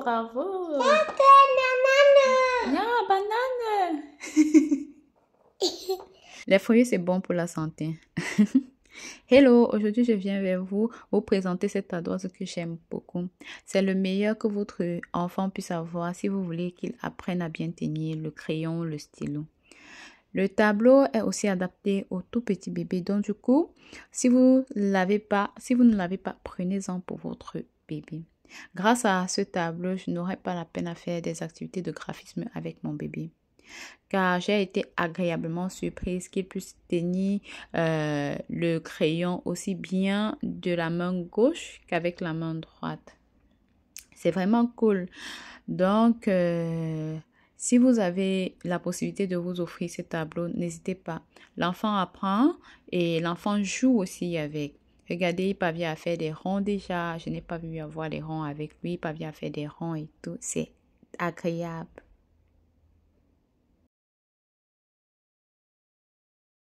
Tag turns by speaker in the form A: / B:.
A: bravo. Ah, banane. banane.
B: Les fruits, c'est bon pour la santé. Hello, aujourd'hui je viens vers vous vous présenter cette adoise que j'aime beaucoup. C'est le meilleur que votre enfant puisse avoir si vous voulez qu'il apprenne à bien tenir le crayon, le stylo. Le tableau est aussi adapté au tout petit bébé. Donc du coup, si vous si vous ne l'avez pas, prenez-en pour votre bébé. Grâce à ce tableau, je n'aurais pas la peine à faire des activités de graphisme avec mon bébé. Car j'ai été agréablement surprise qu'il puisse tenir euh, le crayon aussi bien de la main gauche qu'avec la main droite. C'est vraiment cool. Donc, euh, si vous avez la possibilité de vous offrir ce tableau, n'hésitez pas. L'enfant apprend et l'enfant joue aussi avec. Regardez, il parvient à faire des ronds déjà. Je n'ai pas vu avoir les ronds avec lui. Il parvient à faire des ronds et
A: tout. C'est agréable.